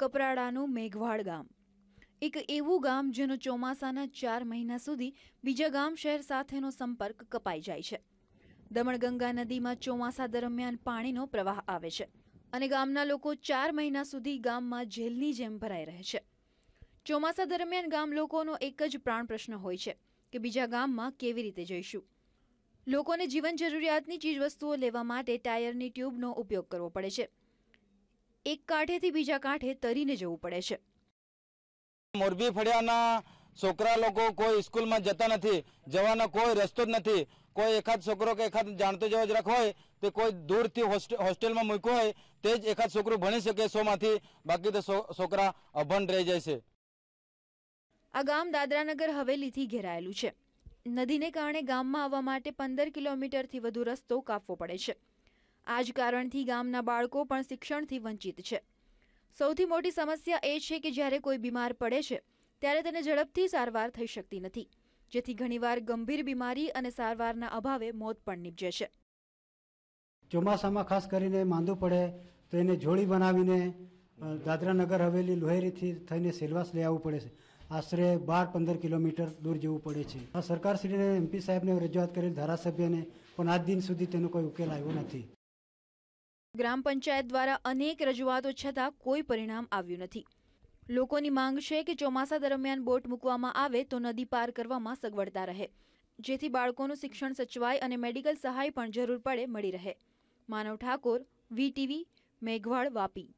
કપરાડાનું મેઘવાડ ગામ એક એવું ગામ જેનો ચોમાસાના ચાર મહિના સુધી બીજા ગામ શહેર સાથેનો સંપર્ક કપાઈ જાય છે દમણગંગા નદીમાં ચોમાસા દરમિયાન પાણીનો પ્રવાહ આવે છે અને ગામના લોકો ચાર મહિના સુધી ગામમાં જેલની જેમ ભરાઈ રહે છે ચોમાસા દરમિયાન ગામ લોકોનો એક જ પ્રાણ પ્રશ્ન હોય છે કે બીજા ગામમાં કેવી રીતે જઈશું લોકોને જીવન જરૂરિયાતની ચીજવસ્તુઓ લેવા માટે ટાયરની ટ્યુબનો ઉપયોગ કરવો પડે છે એક કાંઠેથી બીજા કાંઠે તરીને જવું પડે છે મોરબી ફળિયાના છોકરા લોકો કોઈ સ્કૂલમાં જતા નથી જવાનો કોઈ રસ્તો જ નથી કોઈ એકાદ છોકરો કે એકાદ જાણતો જેવો જ રાખ હોય તે કોઈ દૂરથી હોસ્ટેલમાં મૂક્યો હોય તે જ એકાદ છોકરું ભણી શકે સોમાંથી બાકી તો છોકરા અભણ રહી જાય છે આ ગામ દાદરાનગર હવેલીથી ઘેરાયેલું છે નદીને કારણે ગામમાં આવવા માટે પંદર કિલોમીટરથી વધુ રસ્તો કાપવો પડે છે આ જ કારણથી ગામના બાળકો પણ શિક્ષણથી વંચિત છે સૌથી મોટી સમસ્યા એ છે કે જ્યારે કોઈ બીમાર પડે છે ત્યારે તેને ઝડપથી સારવાર થઈ શકતી નથી જેથી ઘણીવાર ગંભીર બીમારી અને સારવારના અભાવે મોત પણ નીપજે છે ચોમાસામાં ખાસ કરીને માંદુ પડે તો એને જોડી બનાવીને દાદરાનગર હવેલી લોહેરીથી થઈને સેલવાસ લઈ આવવું પડે છે આશરે બાર પંદર કિલોમીટર દૂર જવું પડે છે આ સરકારશ્રીને એમપી સાહેબને રજૂઆત કરેલ ધારાસભ્યને પણ આજ દિન સુધી તેનો કોઈ ઉકેલ આવ્યો નથી ગ્રામ પંચાયત દ્વારા અનેક રજૂઆતો છતાં કોઈ પરિણામ આવ્યું નથી લોકોની માંગ છે કે ચોમાસા દરમિયાન બોટ મૂકવામાં આવે તો નદી પાર કરવામાં સગવડતા રહે જેથી બાળકોનું શિક્ષણ સચવાય અને મેડિકલ સહાય પણ જરૂર પડે મળી રહે માનવ ઠાકોર વીટીવી મેઘવાળ વાપી